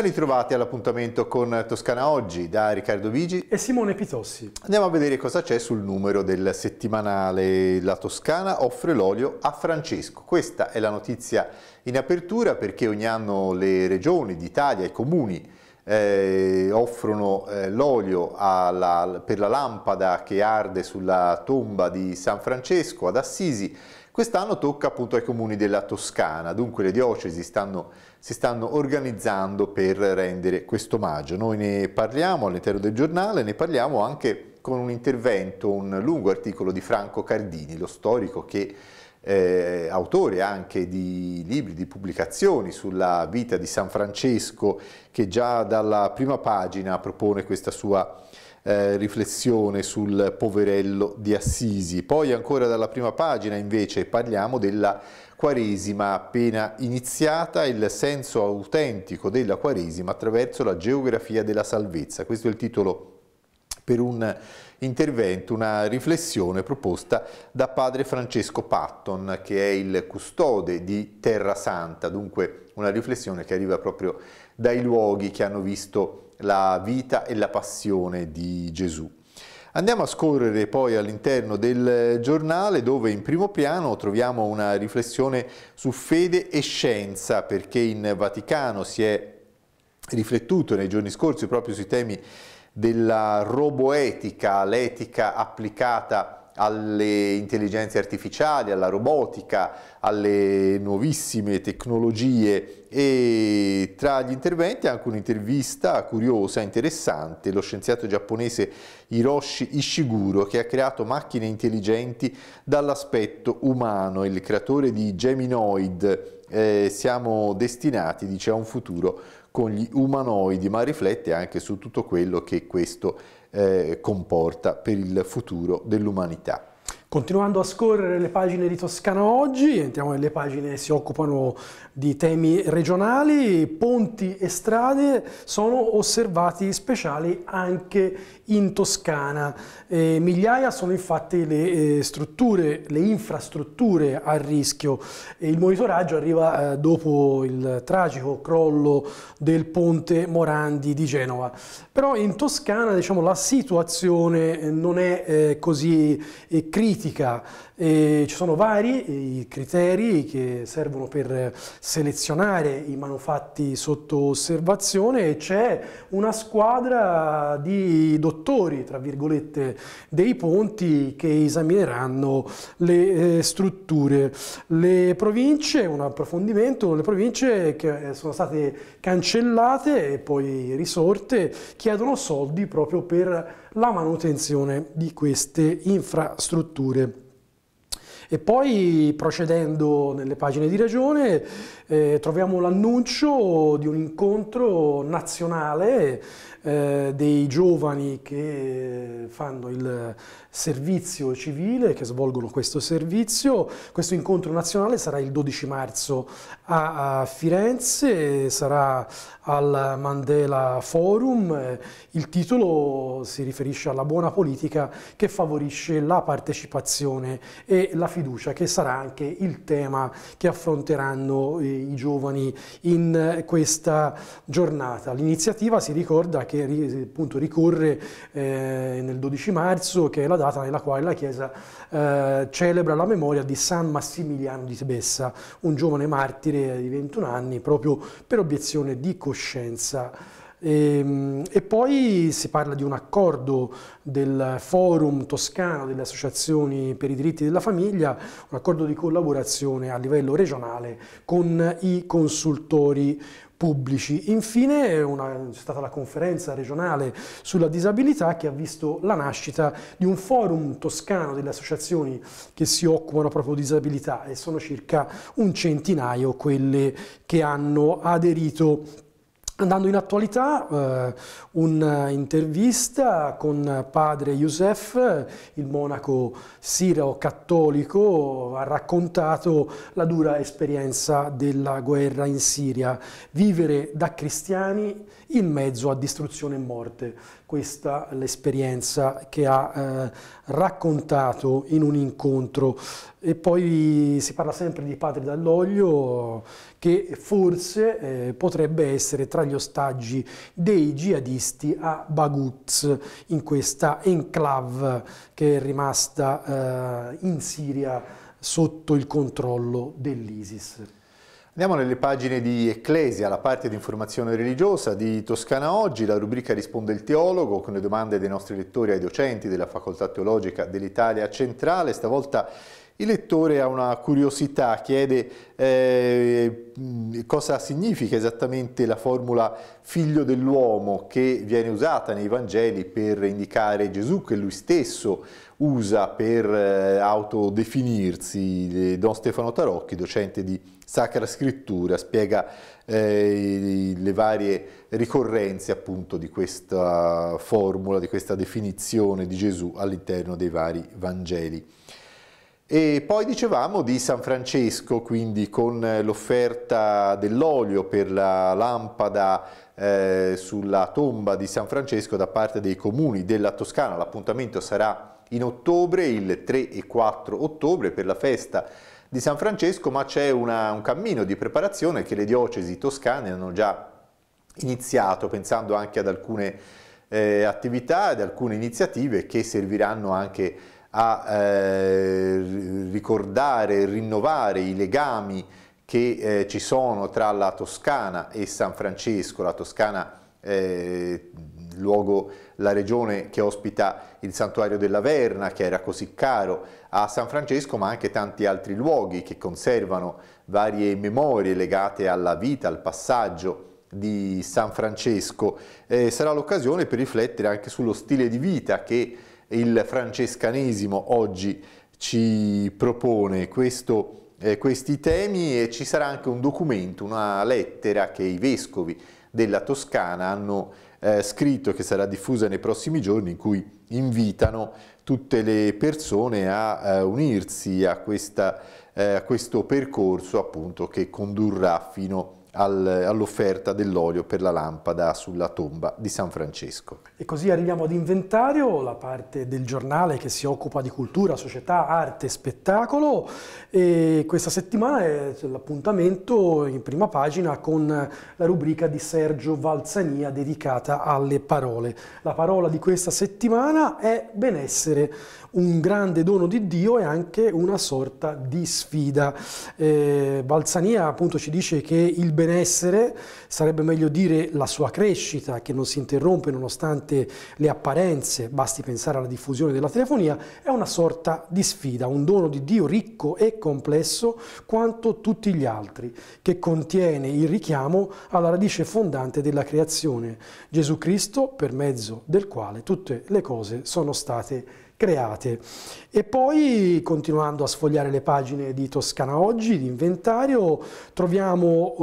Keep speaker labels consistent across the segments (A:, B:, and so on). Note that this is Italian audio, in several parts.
A: Ben ritrovati all'appuntamento con Toscana Oggi da Riccardo Vigi e Simone Pitossi. Andiamo a vedere cosa c'è sul numero del settimanale La Toscana offre l'olio a Francesco. Questa è la notizia in apertura perché ogni anno le regioni d'Italia, i comuni eh, offrono eh, l'olio per la lampada che arde sulla tomba di San Francesco ad Assisi Quest'anno tocca appunto ai comuni della Toscana, dunque le diocesi stanno, si stanno organizzando per rendere questo omaggio. Noi ne parliamo all'interno del giornale, ne parliamo anche con un intervento, un lungo articolo di Franco Cardini, lo storico che eh, autore anche di libri, di pubblicazioni sulla vita di San Francesco che già dalla prima pagina propone questa sua eh, riflessione sul poverello di Assisi. Poi ancora dalla prima pagina invece parliamo della Quaresima appena iniziata, il senso autentico della Quaresima attraverso la geografia della salvezza. Questo è il titolo per un intervento, una riflessione proposta da padre Francesco Patton, che è il custode di Terra Santa, dunque una riflessione che arriva proprio dai luoghi che hanno visto la vita e la passione di Gesù. Andiamo a scorrere poi all'interno del giornale dove in primo piano troviamo una riflessione su fede e scienza perché in Vaticano si è riflettuto nei giorni scorsi proprio sui temi della roboetica, l'etica applicata alle intelligenze artificiali, alla robotica, alle nuovissime tecnologie e tra gli interventi anche un'intervista curiosa, interessante, lo scienziato giapponese Hiroshi Ishiguro che ha creato macchine intelligenti dall'aspetto umano, il creatore di Geminoid, eh, siamo destinati dice, a un futuro con gli umanoidi, ma riflette anche su tutto quello che questo è eh, comporta per il futuro dell'umanità.
B: Continuando a scorrere le pagine di Toscana Oggi, entriamo nelle pagine che si occupano di temi regionali, ponti e strade sono osservati speciali anche in Toscana. Eh, migliaia sono infatti le eh, strutture, le infrastrutture a rischio. il monitoraggio arriva eh, dopo il tragico crollo del ponte Morandi di Genova. Però in Toscana diciamo, la situazione non è eh, così critica política E ci sono vari eh, criteri che servono per selezionare i manufatti sotto osservazione e c'è una squadra di dottori, tra virgolette, dei ponti che esamineranno le eh, strutture. Le province, un approfondimento, le province che eh, sono state cancellate e poi risorte chiedono soldi proprio per la manutenzione di queste infrastrutture. E poi procedendo nelle pagine di ragione eh, troviamo l'annuncio di un incontro nazionale eh, dei giovani che fanno il servizio civile, che svolgono questo servizio. Questo incontro nazionale sarà il 12 marzo a, a Firenze, sarà al Mandela Forum. Eh, il titolo si riferisce alla buona politica che favorisce la partecipazione e la fiducia, che sarà anche il tema che affronteranno i i giovani in eh, questa giornata. L'iniziativa si ricorda che appunto, ricorre eh, nel 12 marzo, che è la data nella quale la Chiesa eh, celebra la memoria di San Massimiliano di Tebessa, un giovane martire di 21 anni proprio per obiezione di coscienza e, ehm, e, poi si parla di un accordo del forum toscano delle associazioni per i diritti della famiglia, un accordo di collaborazione a livello regionale con i consultori pubblici. Infine c'è stata la conferenza regionale sulla disabilità che ha visto la nascita di un forum toscano delle associazioni che si occupano proprio di disabilità e sono circa un centinaio quelle che hanno aderito Andando in attualità, eh, un'intervista eh, con padre Youssef, il monaco siro cattolico, ha raccontato la dura esperienza della guerra in Siria. Vivere da cristiani in mezzo a distruzione e morte. Questa è l'esperienza che ha eh, raccontato in un incontro. E poi si parla sempre di Padre Dall'Oglio che forse eh, potrebbe essere tra gli ostaggi dei jihadisti a Baguz, in questa enclave che è rimasta eh, in Siria sotto il controllo dell'ISIS.
A: Andiamo nelle pagine di Ecclesia, la parte di informazione religiosa di Toscana Oggi, la rubrica Risponde il Teologo, con le domande dei nostri lettori ai docenti della Facoltà Teologica dell'Italia Centrale. Stavolta il lettore ha una curiosità, chiede eh, cosa significa esattamente la formula figlio dell'uomo che viene usata nei Vangeli per indicare Gesù che lui stesso usa per eh, autodefinirsi. Eh, Don Stefano Tarocchi, docente di Sacra Scrittura, spiega eh, le varie ricorrenze appunto di questa formula, di questa definizione di Gesù all'interno dei vari Vangeli. E poi dicevamo di San Francesco, quindi con l'offerta dell'olio per la lampada eh, sulla tomba di San Francesco da parte dei comuni della Toscana. L'appuntamento sarà in ottobre, il 3 e 4 ottobre, per la festa di San Francesco, ma c'è un cammino di preparazione che le diocesi toscane hanno già iniziato, pensando anche ad alcune eh, attività, ad alcune iniziative che serviranno anche a eh, ricordare, rinnovare i legami che eh, ci sono tra la Toscana e San Francesco, la Toscana eh, luogo, la regione che ospita il santuario della Verna che era così caro a San Francesco, ma anche tanti altri luoghi che conservano varie memorie legate alla vita, al passaggio di San Francesco. Eh, sarà l'occasione per riflettere anche sullo stile di vita che il francescanesimo oggi ci propone. Questo eh, questi temi e ci sarà anche un documento, una lettera che i vescovi della Toscana hanno eh, scritto che sarà diffusa nei prossimi giorni in cui invitano tutte le persone a eh, unirsi a, questa, eh, a questo percorso appunto che condurrà fino a all'offerta dell'olio per la lampada sulla tomba di San Francesco.
B: E così arriviamo ad Inventario, la parte del giornale che si occupa di cultura, società, arte e spettacolo e questa settimana è l'appuntamento in prima pagina con la rubrica di Sergio Valzania dedicata alle parole. La parola di questa settimana è benessere, un grande dono di Dio e anche una sorta di sfida. Eh, Balzania appunto ci dice che il benessere, sarebbe meglio dire la sua crescita, che non si interrompe nonostante le apparenze, basti pensare alla diffusione della telefonia, è una sorta di sfida, un dono di Dio ricco e complesso quanto tutti gli altri, che contiene il richiamo alla radice fondante della creazione, Gesù Cristo per mezzo del quale tutte le cose sono state create create. E poi, continuando a sfogliare le pagine di Toscana Oggi, di inventario, troviamo eh,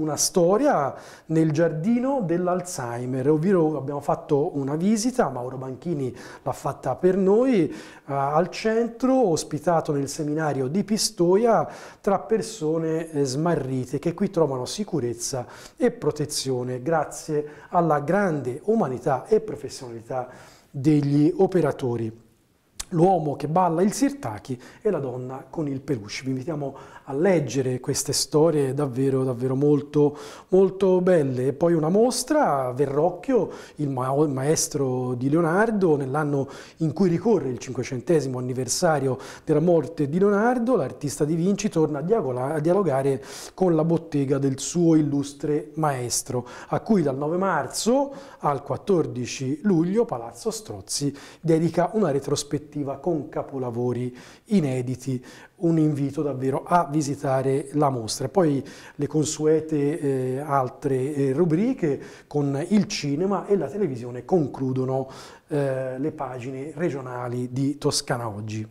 B: una storia nel giardino dell'Alzheimer, ovvero abbiamo fatto una visita, Mauro Banchini l'ha fatta per noi, eh, al centro, ospitato nel seminario di Pistoia, tra persone eh, smarrite che qui trovano sicurezza e protezione grazie alla grande umanità e professionalità degli operatori l'uomo che balla il sirtaki e la donna con il peluche. Vi invitiamo a leggere queste storie davvero, davvero molto, molto belle. E poi una mostra, Verrocchio, il, maestro di Leonardo, nell'anno in cui ricorre il 500 anniversario della morte di Leonardo, l'artista di Vinci torna a dialogare con la bottega del suo illustre maestro, a cui dal 9 marzo al 14 luglio Palazzo Strozzi dedica una retrospettiva narrativa con capolavori inediti, un invito davvero a visitare la mostra. Poi le consuete eh, altre eh, rubriche con il cinema e la televisione concludono eh, le pagine regionali di Toscana Oggi.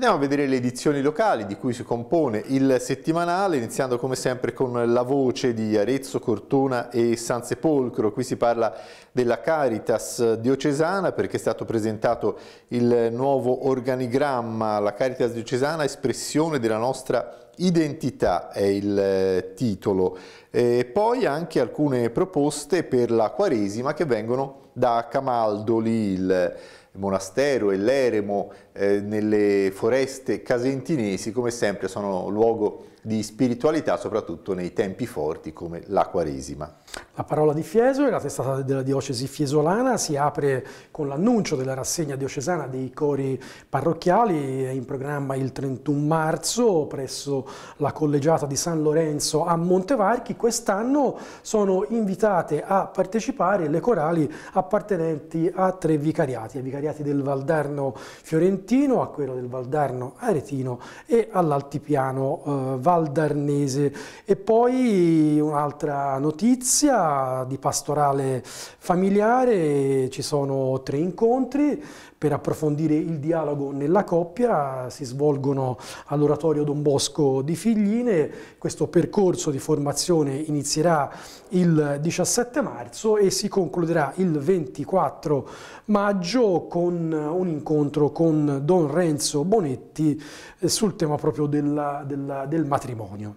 A: Andiamo a vedere le edizioni locali di cui si compone il settimanale, iniziando come sempre con la voce di Arezzo, Cortona e San Sepolcro. Qui si parla della Caritas diocesana perché è stato presentato il nuovo organigramma, la Caritas diocesana espressione della nostra Identità è il eh, titolo, e poi anche alcune proposte per la Quaresima che vengono da Camaldoli, il monastero e l'eremo, eh, nelle foreste casentinesi, come sempre sono luogo di spiritualità, soprattutto nei tempi forti come la Quaresima.
B: La parola di Fiesole, la testata della diocesi fiesolana, si apre con l'annuncio della rassegna diocesana dei cori parrocchiali, è in programma il 31 marzo presso la collegiata di San Lorenzo a Montevarchi. Quest'anno sono invitate a partecipare le corali appartenenti a tre vicariati, ai vicariati del Valdarno fiorentino, a quello del Valdarno aretino e all'altipiano eh, Valdarnese. E poi un'altra notizia di pastorale familiare, ci sono tre incontri per approfondire il dialogo nella coppia, si svolgono all'oratorio Don Bosco di Figline, questo percorso di formazione inizierà il 17 marzo e si concluderà il 24 maggio con un incontro con Don Renzo Bonetti eh, sul tema proprio della, della, del matrimonio.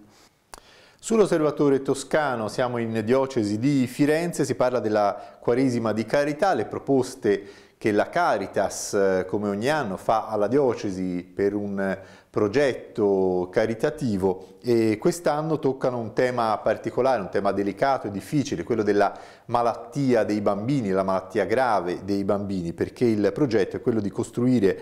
A: Sull'osservatore toscano siamo in diocesi di Firenze, si parla della Quaresima di Carità, le proposte che la Caritas, eh, come ogni anno, fa alla diocesi per un progetto caritativo e quest'anno toccano un tema particolare, un tema delicato e difficile, quello della malattia dei bambini, la malattia grave dei bambini, perché il progetto è quello di costruire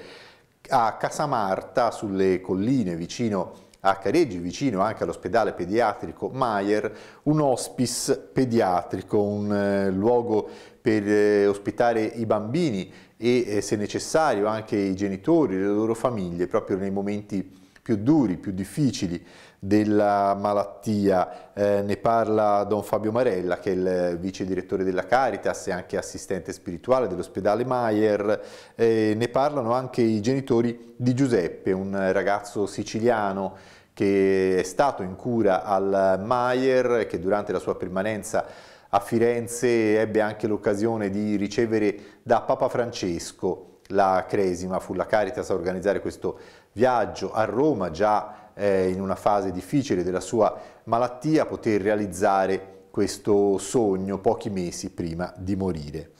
A: a Casamarta, sulle colline vicino a Careggi, vicino anche all'ospedale pediatrico Maier, un hospice pediatrico, un eh, luogo per eh, ospitare i bambini e eh, se necessario anche i genitori, le loro famiglie, proprio nei momenti più duri, più difficili della malattia. Eh, ne parla Don Fabio Marella, che è il vice direttore della Caritas e anche assistente spirituale dell'ospedale Maier. Eh, ne parlano anche i genitori di Giuseppe, un ragazzo siciliano che è stato in cura al Maier, che durante la sua permanenza a Firenze ebbe anche l'occasione di ricevere da Papa Francesco la Cresima, fu la Caritas a organizzare questo viaggio a Roma, già eh, in una fase difficile della sua malattia, poter realizzare questo sogno
B: pochi mesi prima di morire.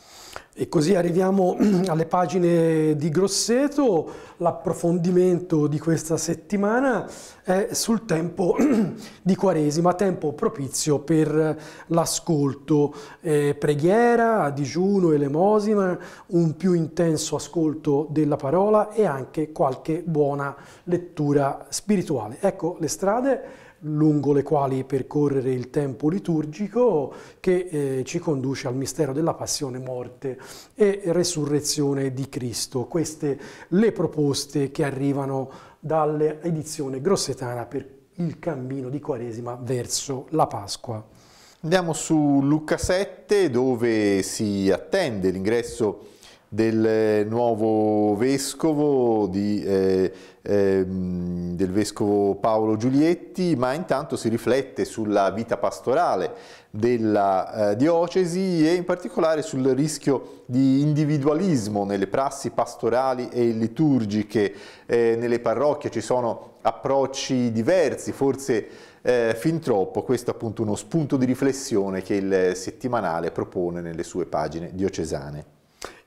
B: E così arriviamo alle pagine di Grosseto, l'approfondimento di questa settimana è sul tempo di Quaresima, tempo propizio per l'ascolto, eh, preghiera, digiuno, elemosina, un più intenso ascolto della parola e anche qualche buona lettura spirituale. Ecco le strade lungo le quali percorrere il tempo liturgico che eh, ci conduce al mistero della passione, morte e resurrezione di Cristo. Queste le proposte che arrivano dall'edizione grossetana per il cammino di Quaresima verso la Pasqua. Andiamo su Luca
A: 7 dove si attende l'ingresso del eh, nuovo vescovo, di, eh, eh, del vescovo Paolo Giulietti, ma intanto si riflette sulla vita pastorale della eh, diocesi e in particolare sul rischio di individualismo nelle prassi pastorali e liturgiche. Eh, nelle parrocchie ci sono approcci diversi, forse eh, fin troppo, questo è appunto uno spunto di riflessione che il settimanale propone nelle sue pagine diocesane.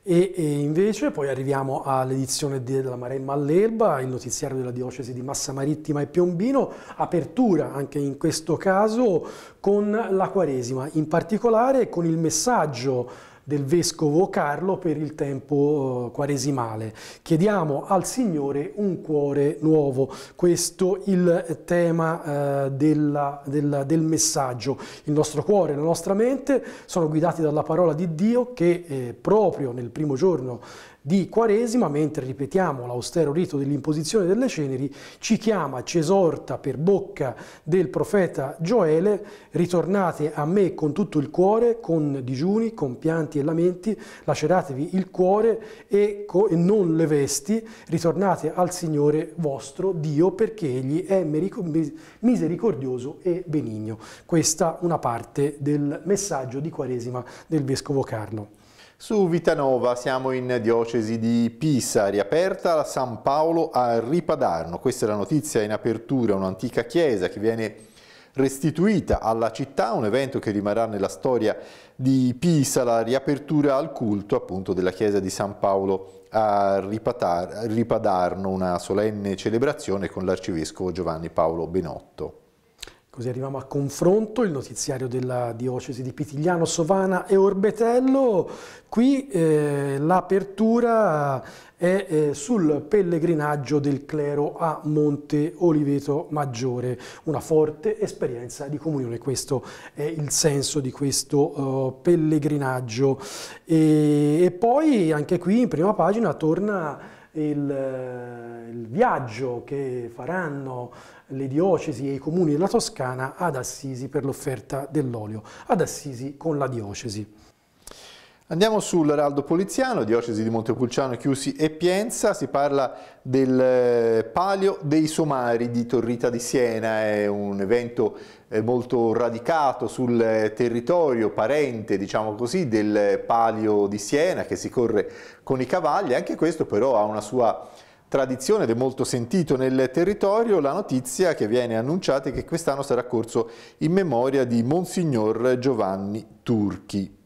B: E, e, invece poi arriviamo all'edizione della Maremma all'Erba, il notiziario della diocesi di Massa Marittima e Piombino, apertura anche in questo caso con la Quaresima, in particolare con il messaggio del Vescovo Carlo per il tempo eh, quaresimale. Chiediamo al Signore un cuore nuovo, questo è il tema eh, della, della, del messaggio. Il nostro cuore e la nostra mente sono guidati dalla parola di Dio che eh, proprio nel primo giorno di Quaresima, mentre ripetiamo l'austero rito dell'imposizione delle ceneri, ci chiama, ci esorta per bocca del profeta Gioele, ritornate a me con tutto il cuore, con digiuni, con pianti e lamenti, laceratevi il cuore e, non le vesti, ritornate al Signore vostro Dio perché Egli è misericordioso e benigno. Questa è una parte del messaggio di Quaresima del Vescovo Carlo.
A: Su Vitanova siamo in diocesi di Pisa, riaperta la San Paolo a Ripadarno. Questa è la notizia in apertura, un'antica chiesa che viene restituita alla città, un evento che rimarrà nella storia di Pisa, la riapertura al culto appunto della chiesa di San Paolo a Ripadarno, una solenne celebrazione con l'arcivescovo Giovanni Paolo Benotto.
B: Così arriviamo a confronto, il notiziario della diocesi di Pitigliano, Sovana e Orbetello. Qui eh, l'apertura è eh, sul pellegrinaggio del clero a Monte Oliveto Maggiore, una forte esperienza di comunione, questo è il senso di questo eh, pellegrinaggio. E, e poi anche qui in prima pagina torna il, eh, il viaggio che faranno le diocesi e i comuni della Toscana ad Assisi per l'offerta dell'olio, ad Assisi con la diocesi.
A: Andiamo sull'Araldo Poliziano, diocesi di Montepulciano, Chiusi e Pienza, si parla del eh, Palio dei Somari di Torrita di Siena, è un evento eh, molto radicato sul eh, territorio parente, diciamo così, del Palio di Siena che si corre con i cavalli, anche questo però ha una sua tradizione ed è molto sentito nel territorio la notizia che viene annunciata è che quest'anno sarà corso in memoria di Monsignor Giovanni Turchi.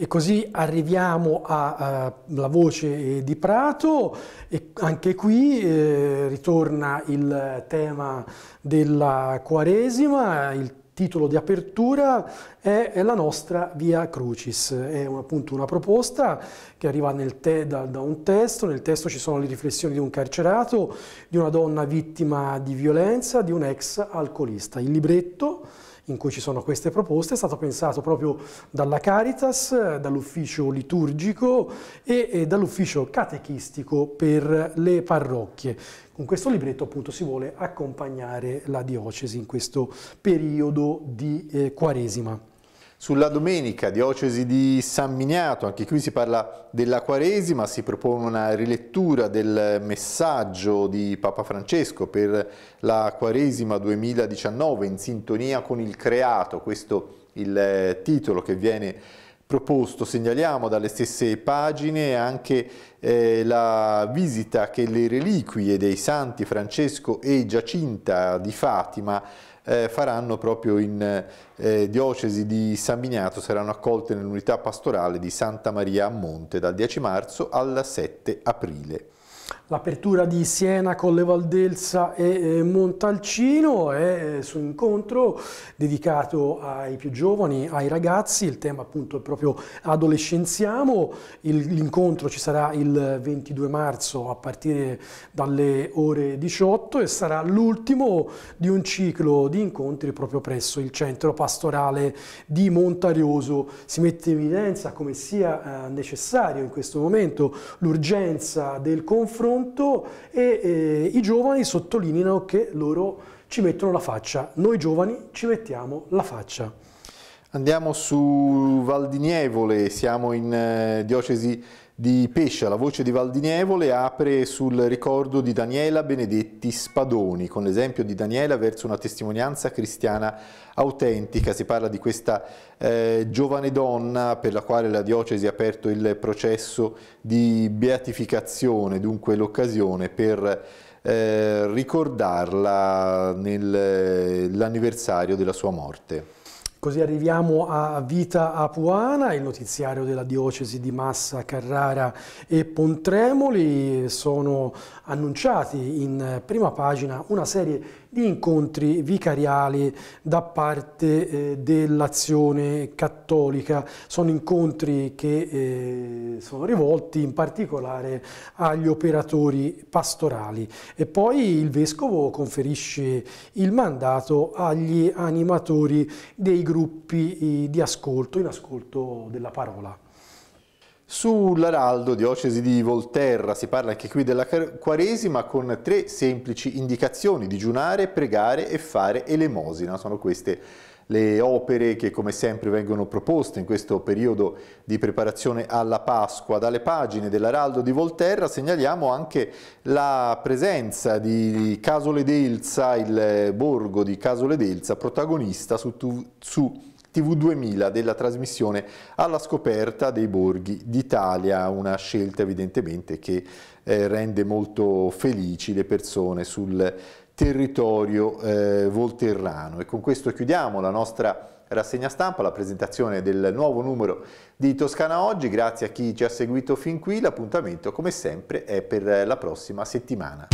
B: E così arriviamo alla voce di Prato e anche qui eh, ritorna il tema della Quaresima, il titolo di apertura è, La nostra Via Crucis, è appunto una proposta che arriva te, da, da un testo, nel testo ci sono le riflessioni di un carcerato, di una donna vittima di violenza, di un ex alcolista. Il libretto in cui ci sono queste proposte, è stato pensato proprio dalla Caritas, dall'ufficio liturgico e, e dall'ufficio catechistico per le parrocchie. Con questo libretto appunto si vuole accompagnare la diocesi in questo periodo di eh, Quaresima. Sulla domenica,
A: diocesi di San Miniato, anche qui si parla della Quaresima, si propone una rilettura del messaggio di Papa Francesco per la Quaresima 2019 in sintonia con il creato, questo il eh, titolo che viene proposto. Segnaliamo dalle stesse pagine anche eh, la visita che le reliquie dei santi Francesco e Giacinta di Fatima eh, faranno proprio in eh, diocesi di San Miniato, saranno accolte nell'unità pastorale di Santa Maria a Monte dal 10 marzo al 7
B: aprile l'apertura di Siena con le Valdelsa e eh, Montalcino è eh, su incontro dedicato ai più giovani, ai ragazzi, il tema appunto è proprio adolescenziamo, l'incontro ci sarà il 22 marzo a partire dalle ore 18 e sarà l'ultimo di un ciclo di incontri proprio presso il centro pastorale di Montarioso. Si mette in evidenza come sia eh, necessario in questo momento l'urgenza del confronto confronto e eh, i giovani sottolineano che loro ci mettono la faccia, noi giovani ci mettiamo la faccia. Andiamo su
A: Val di Nievole, siamo in eh, diocesi di Pescia, la voce di Valdinievole apre sul ricordo di Daniela Benedetti Spadoni, con l'esempio di Daniela verso una testimonianza cristiana autentica. Si parla di questa eh, giovane donna per la quale la diocesi ha aperto il processo di beatificazione, dunque l'occasione per eh, ricordarla nell'anniversario eh, della sua morte.
B: Così arriviamo a Vita Apuana, il notiziario della diocesi di Massa, Carrara e Pontremoli. Sono annunciati in prima pagina una serie di di incontri vicariali da parte eh, dell'azione cattolica. Sono incontri che eh, sono rivolti in particolare agli operatori pastorali e poi il Vescovo conferisce il mandato agli animatori dei gruppi eh, di ascolto, in ascolto della parola.
A: Sull'Araldo, diocesi di Volterra, si parla anche qui della Quaresima con tre semplici indicazioni, digiunare, pregare e fare elemosina. Sono queste le opere che come sempre vengono proposte in questo periodo di preparazione alla Pasqua. Dalle pagine dell'Araldo di Volterra segnaliamo anche la presenza di Casole d'Elza, il borgo di Casole d'Elza, protagonista su, tu, su TV2000 della trasmissione Alla scoperta dei borghi d'Italia, una scelta evidentemente che eh, rende molto felici le persone sul territorio eh, volterrano. E con questo chiudiamo la nostra rassegna stampa, la presentazione del nuovo numero di Toscana Oggi. Grazie a chi ci ha seguito fin qui, l'appuntamento come sempre è per la prossima settimana.